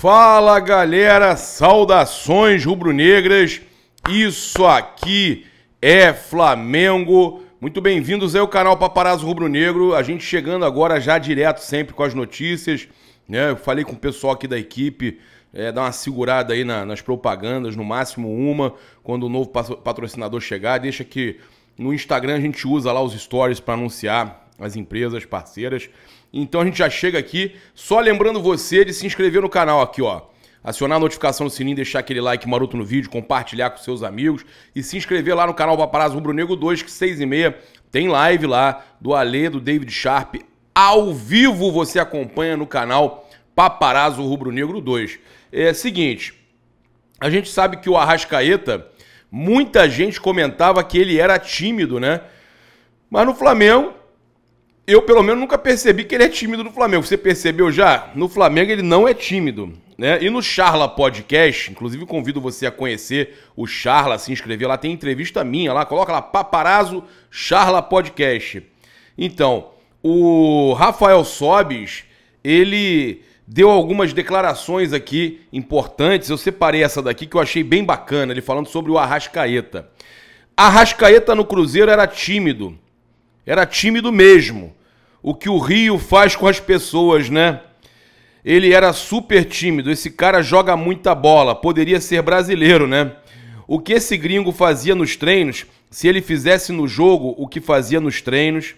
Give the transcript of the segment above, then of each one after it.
Fala galera, saudações rubro-negras. Isso aqui é Flamengo. Muito bem-vindos ao canal Paparazzo Rubro-Negro. A gente chegando agora já direto sempre com as notícias. Né? Eu falei com o pessoal aqui da equipe, é, dar uma segurada aí na, nas propagandas, no máximo uma, quando o novo patrocinador chegar. Deixa que no Instagram a gente usa lá os stories para anunciar as empresas parceiras. Então a gente já chega aqui, só lembrando você de se inscrever no canal aqui, ó. Acionar a notificação do sininho, deixar aquele like maroto no vídeo, compartilhar com seus amigos e se inscrever lá no canal Paparazzo Rubro Negro 2, que 6 e meia tem live lá do Alê, do David Sharp. Ao vivo você acompanha no canal Paparazzo Rubro Negro 2. É seguinte, a gente sabe que o Arrascaeta, muita gente comentava que ele era tímido, né? Mas no Flamengo, eu pelo menos nunca percebi que ele é tímido no Flamengo. Você percebeu já? No Flamengo ele não é tímido. Né? E no Charla Podcast, inclusive convido você a conhecer o Charla, se inscrever lá, tem entrevista minha lá, coloca lá, paparazzo Charla Podcast. Então, o Rafael Sobis, ele deu algumas declarações aqui importantes, eu separei essa daqui que eu achei bem bacana, ele falando sobre o Arrascaeta. Arrascaeta no Cruzeiro era tímido, era tímido mesmo o que o Rio faz com as pessoas, né? Ele era super tímido, esse cara joga muita bola, poderia ser brasileiro, né? O que esse gringo fazia nos treinos, se ele fizesse no jogo o que fazia nos treinos,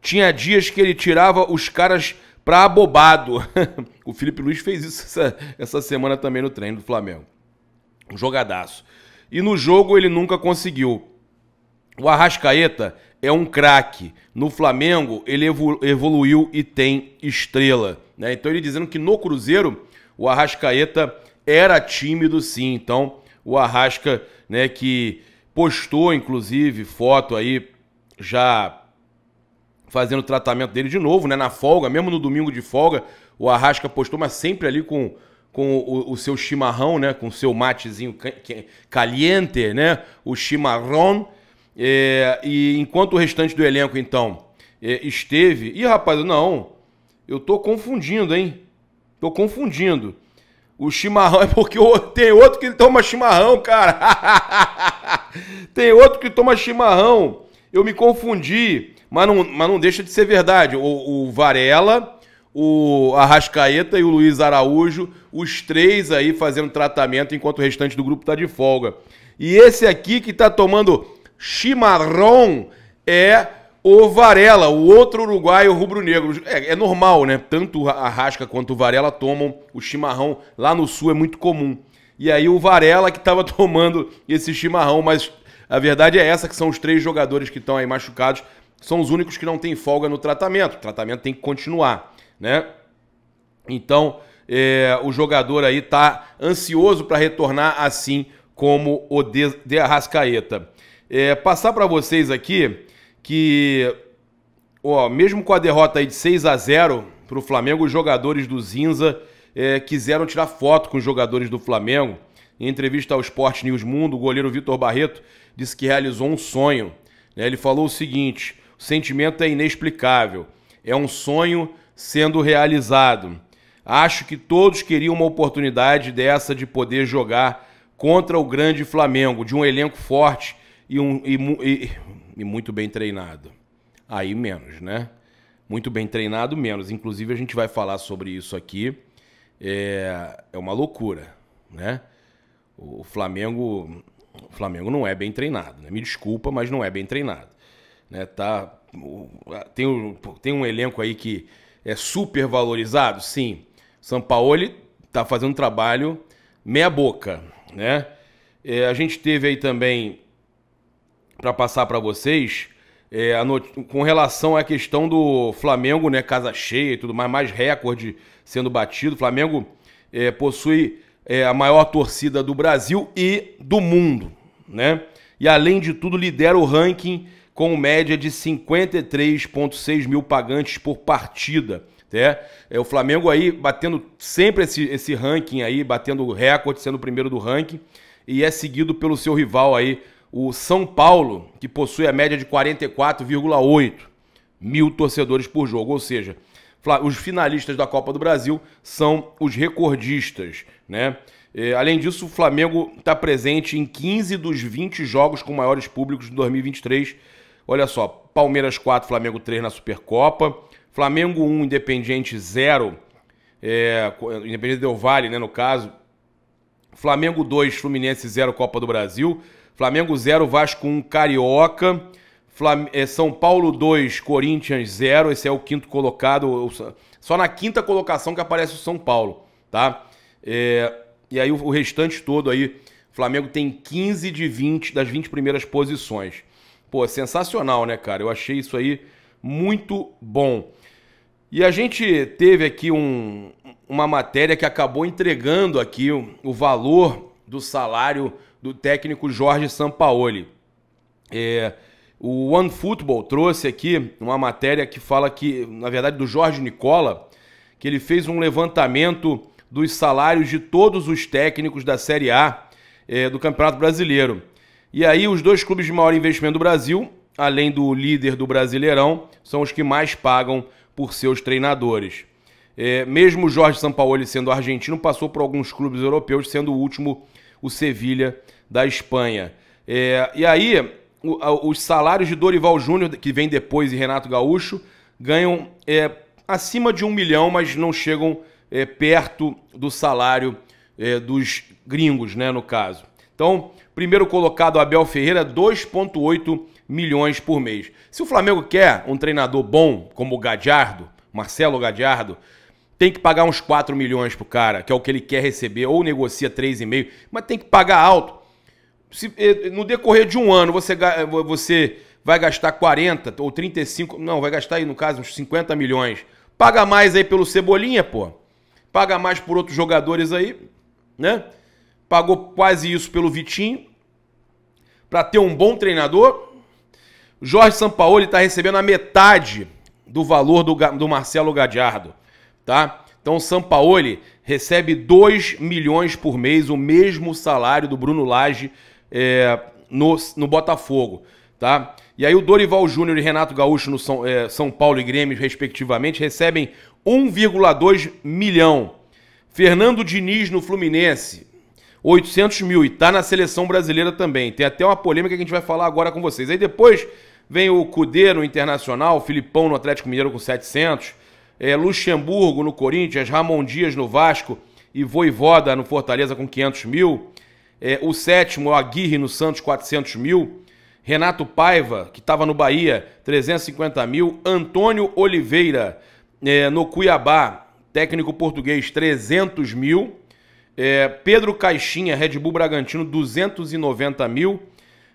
tinha dias que ele tirava os caras pra abobado. o Felipe Luiz fez isso essa, essa semana também no treino do Flamengo. Um jogadaço. E no jogo ele nunca conseguiu. O Arrascaeta é um craque. No Flamengo, ele evoluiu e tem estrela. Né? Então, ele dizendo que no Cruzeiro, o Arrascaeta era tímido, sim. Então, o Arrasca, né, que postou, inclusive, foto aí já fazendo o tratamento dele de novo, né, na folga, mesmo no domingo de folga, o Arrasca postou, mas sempre ali com, com o, o seu chimarrão, né, com o seu matezinho caliente, né, o chimarrão, é, e enquanto o restante do elenco, então, é, esteve. Ih, rapaz, não. Eu tô confundindo, hein? Tô confundindo. O chimarrão é porque tem outro que toma chimarrão, cara. tem outro que toma chimarrão. Eu me confundi, mas não, mas não deixa de ser verdade. O, o Varela, o Arrascaeta e o Luiz Araújo, os três aí fazendo tratamento enquanto o restante do grupo tá de folga. E esse aqui que tá tomando Chimarrão é o Varela, o outro uruguaio rubro-negro. É, é, normal, né? Tanto a Rasca quanto o Varela tomam o chimarrão. Lá no sul é muito comum. E aí o Varela que estava tomando esse chimarrão, mas a verdade é essa, que são os três jogadores que estão aí machucados, são os únicos que não têm folga no tratamento. O tratamento tem que continuar, né? Então, é, o jogador aí está ansioso para retornar assim como o de, de Arrascaeta é, passar para vocês aqui que, ó, mesmo com a derrota aí de 6 a 0 para o Flamengo, os jogadores do Zinza é, quiseram tirar foto com os jogadores do Flamengo. Em entrevista ao Sport News Mundo, o goleiro Vitor Barreto disse que realizou um sonho. Né? Ele falou o seguinte: o sentimento é inexplicável. É um sonho sendo realizado. Acho que todos queriam uma oportunidade dessa de poder jogar contra o grande Flamengo, de um elenco forte e, um, e, e, e muito bem treinado. Aí menos, né? Muito bem treinado, menos. Inclusive, a gente vai falar sobre isso aqui. É, é uma loucura, né? O Flamengo, o Flamengo não é bem treinado, né? Me desculpa, mas não é bem treinado. Né? Tá, tem, um, tem um elenco aí que é super valorizado, sim. Sampaoli tá fazendo um trabalho meia boca, né? É, a gente teve aí também para passar para vocês é, com relação à questão do Flamengo, né, casa cheia e tudo mais, mais recorde sendo batido. O Flamengo é, possui é, a maior torcida do Brasil e do mundo, né? E além de tudo lidera o ranking com média de 53,6 mil pagantes por partida. Né? É, o Flamengo aí batendo sempre esse, esse ranking aí, batendo recorde, sendo o primeiro do ranking, e é seguido pelo seu rival aí, o São Paulo, que possui a média de 44,8 mil torcedores por jogo, ou seja, os finalistas da Copa do Brasil são os recordistas, né? É, além disso, o Flamengo está presente em 15 dos 20 jogos com maiores públicos de 2023. Olha só, Palmeiras 4, Flamengo 3 na Supercopa, Flamengo 1, Independiente 0, é, Independiente Del Vale, né, no caso, Flamengo 2, Fluminense 0, Copa do Brasil, Flamengo 0, Vasco 1, Carioca. Flam... Eh, São Paulo 2, Corinthians 0. Esse é o quinto colocado. Só na quinta colocação que aparece o São Paulo, tá? É... E aí o restante todo aí. Flamengo tem 15 de 20 das 20 primeiras posições. Pô, sensacional, né, cara? Eu achei isso aí muito bom. E a gente teve aqui um, uma matéria que acabou entregando aqui o, o valor do salário do técnico Jorge Sampaoli. É, o OneFootball trouxe aqui uma matéria que fala que, na verdade, do Jorge Nicola, que ele fez um levantamento dos salários de todos os técnicos da Série A é, do Campeonato Brasileiro. E aí, os dois clubes de maior investimento do Brasil, além do líder do Brasileirão, são os que mais pagam por seus treinadores. É, mesmo Jorge Sampaoli sendo argentino, passou por alguns clubes europeus, sendo o último o Sevilha, da Espanha. É, e aí, o, a, os salários de Dorival Júnior, que vem depois, e Renato Gaúcho, ganham é, acima de um milhão, mas não chegam é, perto do salário é, dos gringos, né, no caso. Então, primeiro colocado Abel Ferreira, 2,8 milhões por mês. Se o Flamengo quer um treinador bom, como o Gadiardo, Marcelo Gadiardo, tem que pagar uns 4 milhões pro cara, que é o que ele quer receber, ou negocia 3,5, mas tem que pagar alto se, eh, no decorrer de um ano você, eh, você vai gastar 40 ou 35, não, vai gastar aí no caso uns 50 milhões. Paga mais aí pelo Cebolinha, pô. Paga mais por outros jogadores aí, né? Pagou quase isso pelo Vitinho para ter um bom treinador. Jorge Sampaoli está recebendo a metade do valor do, do Marcelo Gadiardo, tá? Então o Sampaoli recebe 2 milhões por mês, o mesmo salário do Bruno Lage é, no, no Botafogo, tá? E aí o Dorival Júnior e Renato Gaúcho no São, é, São Paulo e Grêmio, respectivamente, recebem 1,2 milhão. Fernando Diniz no Fluminense, 800 mil. E tá na seleção brasileira também. Tem até uma polêmica que a gente vai falar agora com vocês. Aí depois vem o Cudê no Internacional, Filipão no Atlético Mineiro com 700, é, Luxemburgo no Corinthians, Ramon Dias no Vasco e Voivoda no Fortaleza com 500 mil. É, o sétimo é o Aguirre no Santos, 400 mil. Renato Paiva, que estava no Bahia, 350 mil. Antônio Oliveira, é, no Cuiabá, técnico português, 300 mil. É, Pedro Caixinha, Red Bull Bragantino, 290 mil.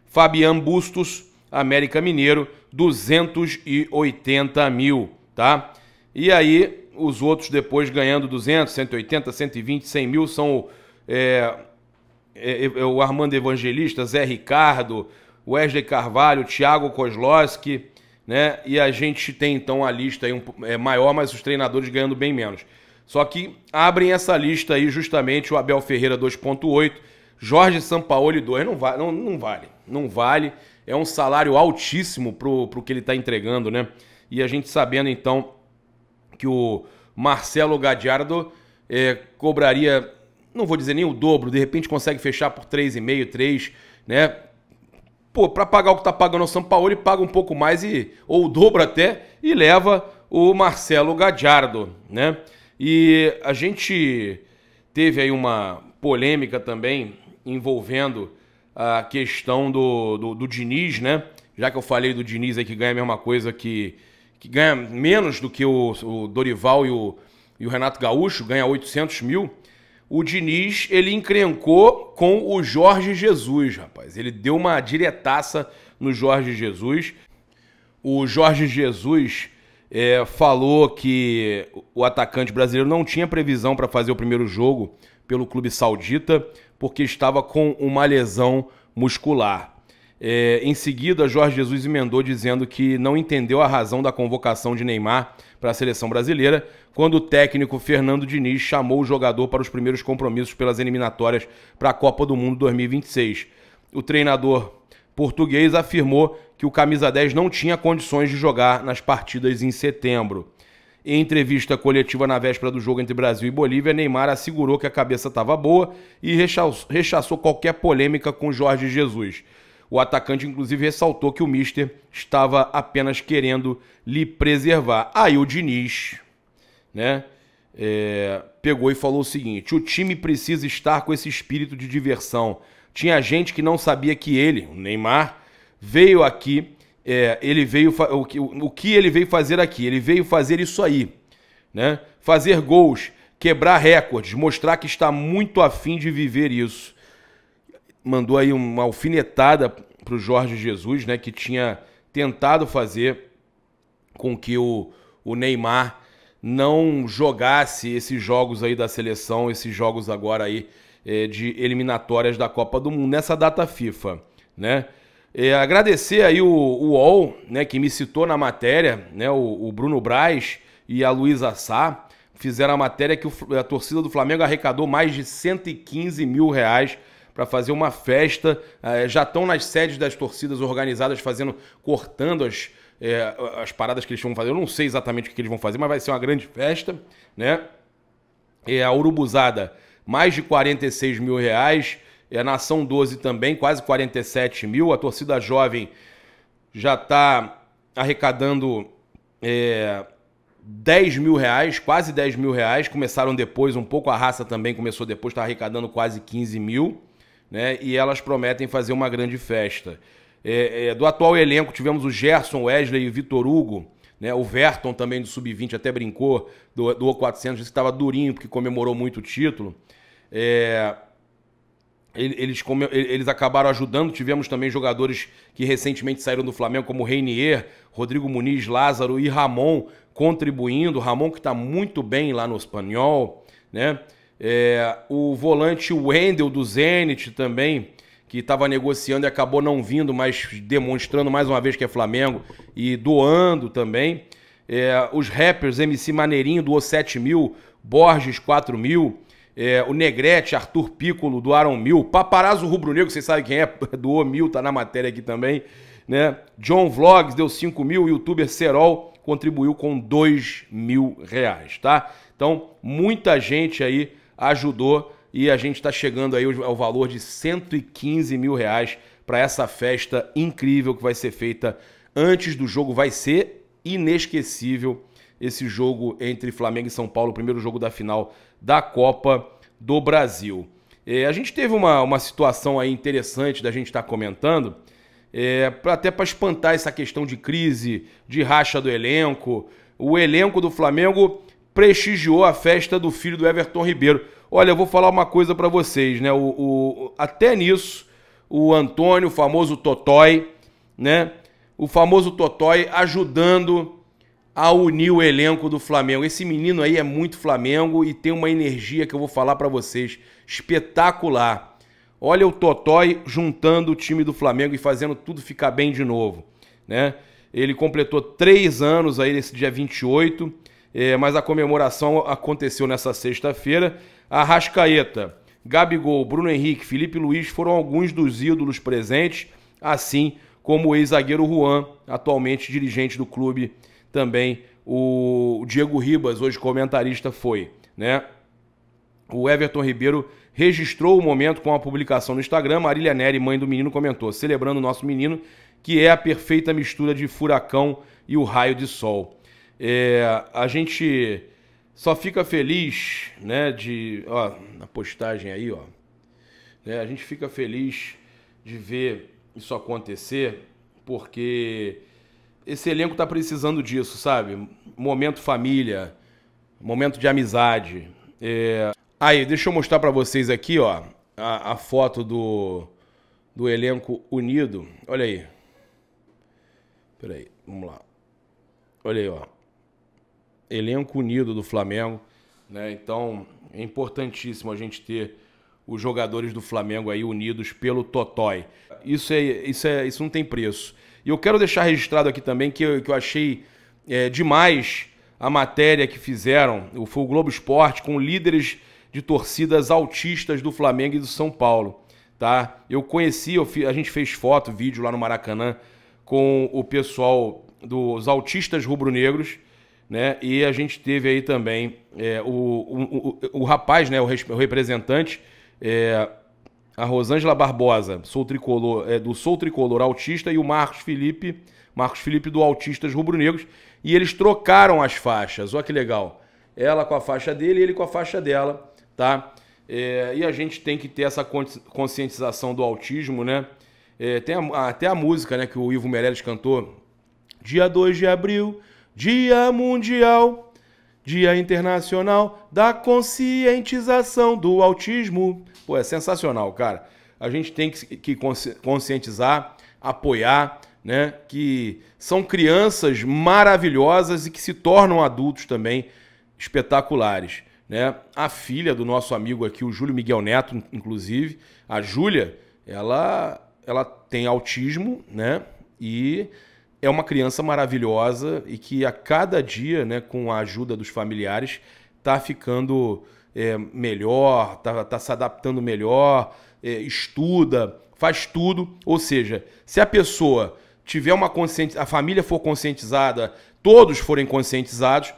Fabian Bustos, América Mineiro, 280 mil, tá? E aí, os outros depois ganhando 200, 180, 120, 100 mil são é, é, é, é o Armando Evangelista, Zé Ricardo, Wesley Carvalho, Thiago Kozlowski, né? E a gente tem então a lista aí um, é, maior, mas os treinadores ganhando bem menos. Só que abrem essa lista aí justamente o Abel Ferreira 2.8, Jorge Sampaoli 2. Não, va não, não vale, não vale. É um salário altíssimo pro, pro que ele está entregando, né? E a gente sabendo então que o Marcelo Gadiardo é, cobraria não vou dizer nem o dobro, de repente consegue fechar por 3,5, 3, né? Pô, para pagar o que está pagando o São Paulo, ele paga um pouco mais e ou o dobro até e leva o Marcelo Gadiardo, né? E a gente teve aí uma polêmica também envolvendo a questão do, do, do Diniz, né? Já que eu falei do Diniz aí que ganha a mesma coisa que. que ganha menos do que o, o Dorival e o, e o Renato Gaúcho, ganha 800 mil o Diniz ele encrencou com o Jorge Jesus, rapaz. Ele deu uma diretaça no Jorge Jesus. O Jorge Jesus é, falou que o atacante brasileiro não tinha previsão para fazer o primeiro jogo pelo clube saudita porque estava com uma lesão muscular. É, em seguida, Jorge Jesus emendou dizendo que não entendeu a razão da convocação de Neymar para a seleção brasileira, quando o técnico Fernando Diniz chamou o jogador para os primeiros compromissos pelas eliminatórias para a Copa do Mundo 2026. O treinador português afirmou que o camisa 10 não tinha condições de jogar nas partidas em setembro. Em entrevista coletiva na véspera do jogo entre Brasil e Bolívia, Neymar assegurou que a cabeça estava boa e rechaçou qualquer polêmica com Jorge Jesus. O atacante, inclusive, ressaltou que o Mister estava apenas querendo lhe preservar. Aí o Diniz, né? É, pegou e falou o seguinte: o time precisa estar com esse espírito de diversão. Tinha gente que não sabia que ele, o Neymar, veio aqui. É, ele veio o que, o que ele veio fazer aqui? Ele veio fazer isso aí, né? Fazer gols, quebrar recordes, mostrar que está muito afim de viver isso mandou aí uma alfinetada para o Jorge Jesus, né, que tinha tentado fazer com que o, o Neymar não jogasse esses jogos aí da seleção, esses jogos agora aí é, de eliminatórias da Copa do Mundo nessa data FIFA, né? É, agradecer aí o, o UOL, né, que me citou na matéria, né, o, o Bruno Braz e a Luísa Sá fizeram a matéria que o, a torcida do Flamengo arrecadou mais de 115 mil reais para fazer uma festa. É, já estão nas sedes das torcidas organizadas fazendo, cortando as, é, as paradas que eles vão fazer. Eu não sei exatamente o que eles vão fazer, mas vai ser uma grande festa, né? É, a Urubuzada, mais de 46 mil reais. É, a Nação 12 também, quase 47 mil. A torcida jovem já está arrecadando é, 10 mil reais, quase 10 mil reais. Começaram depois um pouco, a raça também começou depois, está arrecadando quase 15 mil né? E elas prometem fazer uma grande festa. É, é, do atual elenco tivemos o Gerson, Wesley e o Vitor Hugo. Né? O Verton também do Sub-20 até brincou do, do O400, disse que estava durinho porque comemorou muito o título. É, eles, eles acabaram ajudando. Tivemos também jogadores que recentemente saíram do Flamengo, como Reinier, Rodrigo Muniz, Lázaro e Ramon contribuindo. Ramon que está muito bem lá no espanhol, né? É, o volante Wendel do Zenit também, que estava negociando e acabou não vindo, mas demonstrando mais uma vez que é Flamengo e doando também. É, os rappers MC Maneirinho doou o mil, Borges 4000, mil, é, o Negrete, Arthur Piccolo Aron mil, Paparazzo Rubro Negro, vocês sabem quem é, doou mil, tá na matéria aqui também, né? John Vlogs deu 5 mil, o youtuber Serol contribuiu com 2 mil reais, tá? Então, muita gente aí ajudou e a gente está chegando aí ao valor de 115 mil reais para essa festa incrível que vai ser feita antes do jogo. Vai ser inesquecível esse jogo entre Flamengo e São Paulo, o primeiro jogo da final da Copa do Brasil. É, a gente teve uma, uma situação aí interessante da gente estar tá comentando, é, pra, até para espantar essa questão de crise, de racha do elenco. O elenco do Flamengo prestigiou a festa do filho do Everton Ribeiro. Olha, eu vou falar uma coisa para vocês, né? O, o, até nisso, o Antônio, o famoso Totói, né? O famoso Totói ajudando a unir o elenco do Flamengo. Esse menino aí é muito Flamengo e tem uma energia que eu vou falar para vocês espetacular. Olha o Totói juntando o time do Flamengo e fazendo tudo ficar bem de novo, né? Ele completou três anos aí nesse dia 28 é, mas a comemoração aconteceu nessa sexta-feira. A Rascaeta, Gabigol, Bruno Henrique, Felipe Luiz foram alguns dos ídolos presentes, assim como o ex-zagueiro Juan, atualmente dirigente do clube, também o Diego Ribas, hoje comentarista, foi. Né? O Everton Ribeiro registrou o momento com a publicação no Instagram. Marília Neri, mãe do menino, comentou: celebrando o nosso menino, que é a perfeita mistura de furacão e o raio de sol. É, a gente só fica feliz, né, de, ó, na postagem aí, ó, né, a gente fica feliz de ver isso acontecer, porque esse elenco tá precisando disso, sabe? Momento família, momento de amizade. É... Aí, deixa eu mostrar para vocês aqui, ó, a, a foto do, do elenco unido. Olha aí. Peraí, vamos lá. Olha aí, ó elenco unido do Flamengo. Né? Então é importantíssimo a gente ter os jogadores do Flamengo aí unidos pelo Totói. Isso, é, isso, é, isso não tem preço. E eu quero deixar registrado aqui também que eu, que eu achei é, demais a matéria que fizeram, foi o Globo Esporte, com líderes de torcidas autistas do Flamengo e do São Paulo. Tá? Eu conheci, eu fi, a gente fez foto, vídeo lá no Maracanã com o pessoal dos autistas rubro-negros né? E a gente teve aí também é, o, o, o, o, rapaz, né, o, o representante, é, a Rosângela Barbosa, sou tricolor, é, do Sou Tricolor Autista, e o Marcos Felipe, Marcos Felipe do Autistas Rubro-Negros, e eles trocaram as faixas, olha que legal. Ela com a faixa dele e ele com a faixa dela, tá? É, e a gente tem que ter essa conscientização do autismo, né? É, tem a, até a música né, que o Ivo Meirelles cantou, dia 2 de abril, Dia Mundial, Dia Internacional da Conscientização do Autismo. Pô, é sensacional, cara. A gente tem que conscientizar, apoiar, né? Que são crianças maravilhosas e que se tornam adultos também espetaculares. Né? A filha do nosso amigo aqui, o Júlio Miguel Neto, inclusive, a Júlia, ela, ela tem autismo, né? E é uma criança maravilhosa e que a cada dia, né, com a ajuda dos familiares, está ficando é, melhor, está tá se adaptando melhor, é, estuda, faz tudo. Ou seja, se a pessoa tiver uma consciência, a família for conscientizada, todos forem conscientizados,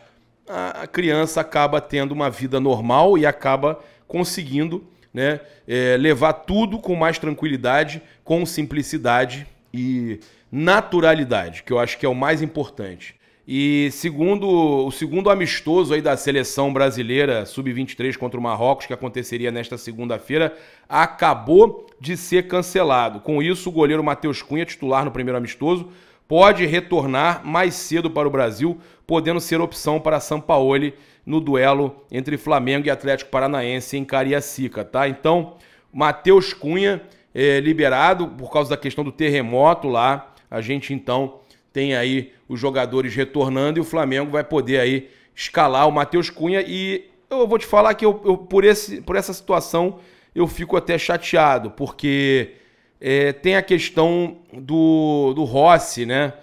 a criança acaba tendo uma vida normal e acaba conseguindo né, é, levar tudo com mais tranquilidade, com simplicidade e naturalidade, que eu acho que é o mais importante. E segundo o segundo amistoso aí da seleção brasileira sub-23 contra o Marrocos, que aconteceria nesta segunda-feira, acabou de ser cancelado. Com isso, o goleiro Matheus Cunha, titular no primeiro amistoso, pode retornar mais cedo para o Brasil, podendo ser opção para Sampaoli no duelo entre Flamengo e Atlético Paranaense em Cariacica, tá? Então, Matheus Cunha é, liberado por causa da questão do terremoto lá a gente então tem aí os jogadores retornando e o Flamengo vai poder aí escalar o Matheus Cunha. E eu vou te falar que eu, eu por, esse, por essa situação eu fico até chateado, porque é, tem a questão do, do Rossi, né?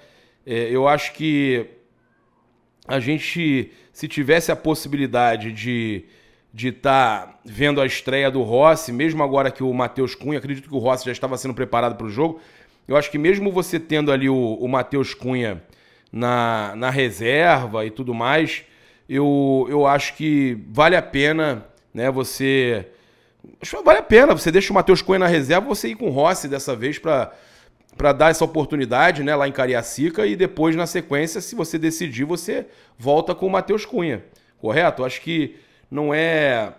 É, eu acho que a gente, se tivesse a possibilidade de de estar tá vendo a estreia do Rossi, mesmo agora que o Matheus Cunha, acredito que o Rossi já estava sendo preparado para o jogo, eu acho que mesmo você tendo ali o, o Matheus Cunha na, na reserva e tudo mais, eu, eu acho que vale a pena, né, você. Acho que vale a pena, você deixa o Matheus Cunha na reserva, você ir com o Rossi dessa vez para para dar essa oportunidade, né, lá em Cariacica e depois na sequência, se você decidir, você volta com o Matheus Cunha. Correto? Acho que não é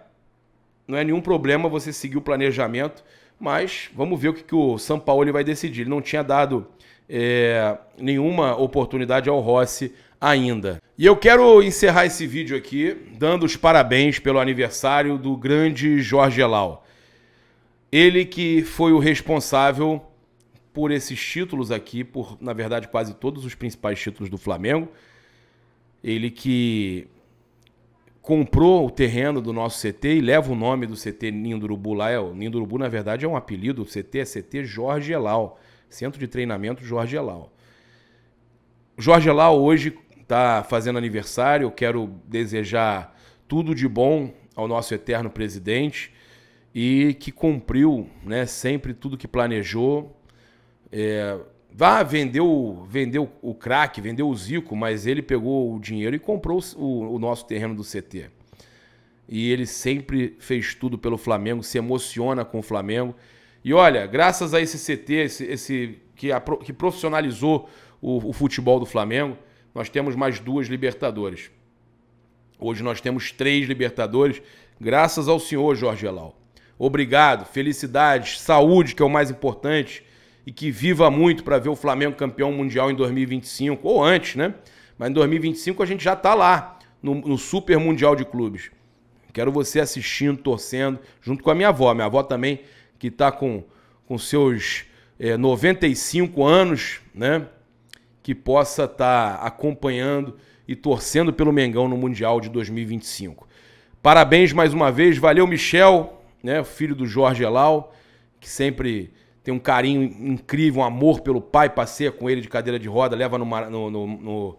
não é nenhum problema você seguir o planejamento mas vamos ver o que, que o São Paulo vai decidir. Ele não tinha dado é, nenhuma oportunidade ao Rossi ainda. E eu quero encerrar esse vídeo aqui dando os parabéns pelo aniversário do grande Jorge Elal. Ele que foi o responsável por esses títulos aqui, por na verdade quase todos os principais títulos do Flamengo. Ele que comprou o terreno do nosso CT e leva o nome do CT Nindurubu lá. É, o Nindurubu na verdade, é um apelido. O CT é CT Jorge Elal. Centro de Treinamento Jorge Elal. Jorge Elal hoje está fazendo aniversário. Eu quero desejar tudo de bom ao nosso eterno presidente e que cumpriu né, sempre tudo que planejou. É, Vá, vendeu, vendeu o craque, vendeu o Zico, mas ele pegou o dinheiro e comprou o, o nosso terreno do CT. E ele sempre fez tudo pelo Flamengo, se emociona com o Flamengo. E olha, graças a esse CT, esse, esse que, a, que profissionalizou o, o futebol do Flamengo, nós temos mais duas Libertadores. Hoje nós temos três Libertadores, graças ao senhor Jorge Elal. Obrigado, felicidades, saúde, que é o mais importante e que viva muito para ver o Flamengo campeão mundial em 2025 ou antes, né? Mas em 2025 a gente já está lá no, no Super Mundial de Clubes. Quero você assistindo, torcendo, junto com a minha avó. Minha avó também, que está com, com seus é, eh, 95 anos, né? Que possa estar tá acompanhando e torcendo pelo Mengão no Mundial de 2025. Parabéns mais uma vez, valeu Michel, né? Filho do Jorge Elal, que sempre tem um carinho incrível, um amor pelo pai, passeia com ele de cadeira de roda, leva no, no, no, no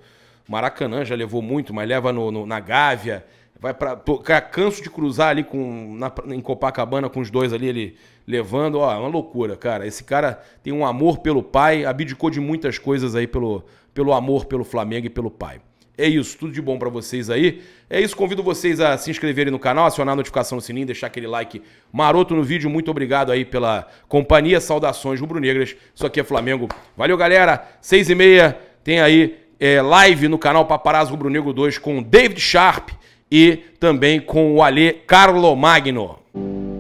Maracanã, já levou muito, mas leva no, na Gávea. Vai pra, tô, canso de cruzar ali com, na, em Copacabana com os dois ali, ele levando. Ó, é uma loucura, cara. Esse cara tem um amor pelo pai, abdicou de muitas coisas aí pelo, pelo amor pelo Flamengo e pelo pai. É isso, tudo de bom para vocês aí. É isso, convido vocês a se inscreverem no canal, acionar a notificação no sininho, deixar aquele like maroto no vídeo. Muito obrigado aí pela companhia, saudações rubro-negras. Isso aqui é Flamengo. Valeu, galera. Seis e meia, tem aí é, live no canal Paparazzo Rubro-Negro 2 com o David Sharp e também com o Alê Carlo Magno.